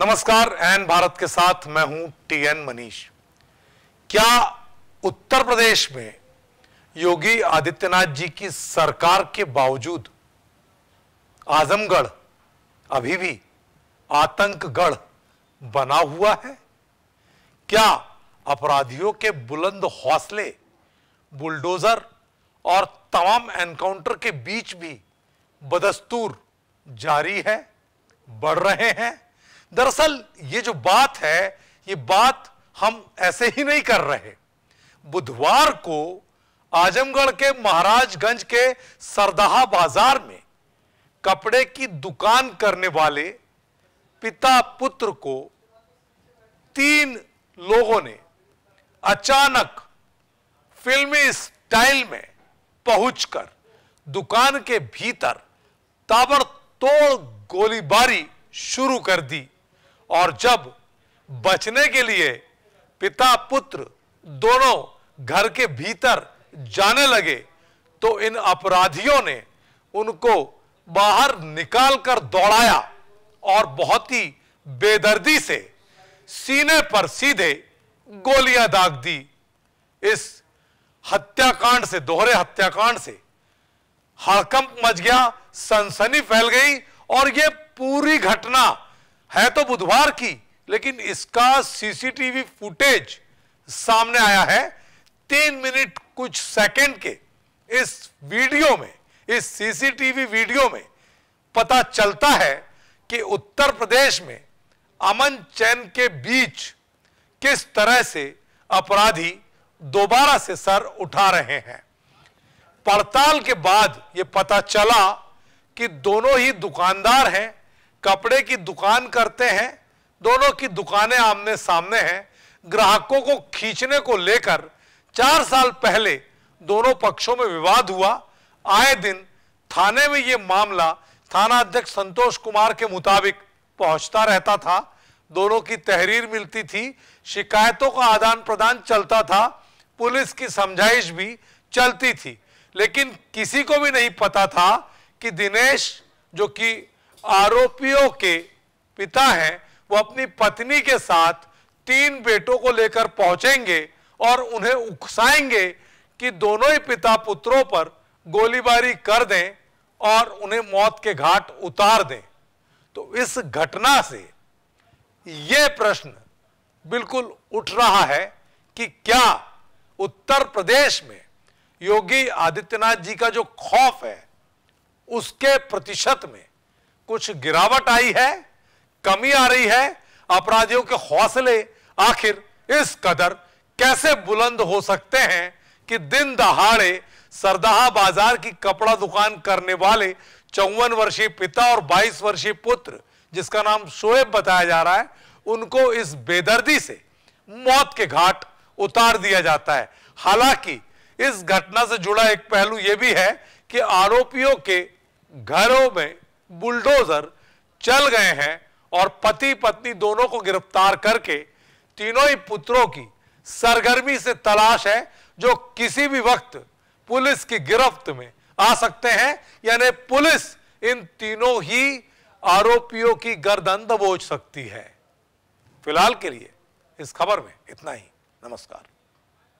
नमस्कार एन भारत के साथ मैं हूं टी एन मनीष क्या उत्तर प्रदेश में योगी आदित्यनाथ जी की सरकार के बावजूद आजमगढ़ अभी भी आतंकगढ़ बना हुआ है क्या अपराधियों के बुलंद हौसले बुलडोजर और तमाम एनकाउंटर के बीच भी बदस्तूर जारी है बढ़ रहे हैं दरअसल ये जो बात है ये बात हम ऐसे ही नहीं कर रहे बुधवार को आजमगढ़ के महाराजगंज के सरदहा बाजार में कपड़े की दुकान करने वाले पिता पुत्र को तीन लोगों ने अचानक फिल्मी स्टाइल में पहुंचकर दुकान के भीतर ताबड़तोड़ गोलीबारी शुरू कर दी और जब बचने के लिए पिता पुत्र दोनों घर के भीतर जाने लगे तो इन अपराधियों ने उनको बाहर निकाल कर दौड़ाया और बहुत ही बेदर्दी से सीने पर सीधे गोलियां दाग दी इस हत्याकांड से दोहरे हत्याकांड से हड़कंप मच गया सनसनी फैल गई और यह पूरी घटना है तो बुधवार की लेकिन इसका सीसीटीवी फुटेज सामने आया है तीन मिनट कुछ सेकंड के इस वीडियो में इस सीसीटीवी वीडियो में पता चलता है कि उत्तर प्रदेश में अमन चैन के बीच किस तरह से अपराधी दोबारा से सर उठा रहे हैं पड़ताल के बाद यह पता चला कि दोनों ही दुकानदार हैं कपड़े की दुकान करते हैं दोनों की दुकानें आमने सामने हैं ग्राहकों को खींचने को लेकर चार साल पहले दोनों पक्षों में विवाद हुआ आए दिन थाने में यह मामला थाना अध्यक्ष संतोष कुमार के मुताबिक पहुंचता रहता था दोनों की तहरीर मिलती थी शिकायतों का आदान प्रदान चलता था पुलिस की समझाइश भी चलती थी लेकिन किसी को भी नहीं पता था कि दिनेश जो कि आरोपियों के पिता हैं वो अपनी पत्नी के साथ तीन बेटों को लेकर पहुंचेंगे और उन्हें उकसाएंगे कि दोनों ही पिता पुत्रों पर गोलीबारी कर दें और उन्हें मौत के घाट उतार दें तो इस घटना से यह प्रश्न बिल्कुल उठ रहा है कि क्या उत्तर प्रदेश में योगी आदित्यनाथ जी का जो खौफ है उसके प्रतिशत में कुछ गिरावट आई है कमी आ रही है अपराधियों के हौसले आखिर इस कदर कैसे बुलंद हो सकते हैं कि दिन दहाड़े सरदाहा बाजार की कपड़ा दुकान करने वाले चौवन वर्षीय पिता और 22 वर्षीय पुत्र जिसका नाम शोएब बताया जा रहा है उनको इस बेदर्दी से मौत के घाट उतार दिया जाता है हालांकि इस घटना से जुड़ा एक पहलू यह भी है कि आरोपियों के घरों में बुलडोजर चल गए हैं और पति पत्नी दोनों को गिरफ्तार करके तीनों ही पुत्रों की सरगर्मी से तलाश है जो किसी भी वक्त पुलिस की गिरफ्त में आ सकते हैं यानी पुलिस इन तीनों ही आरोपियों की गर्दन दबोच सकती है फिलहाल के लिए इस खबर में इतना ही नमस्कार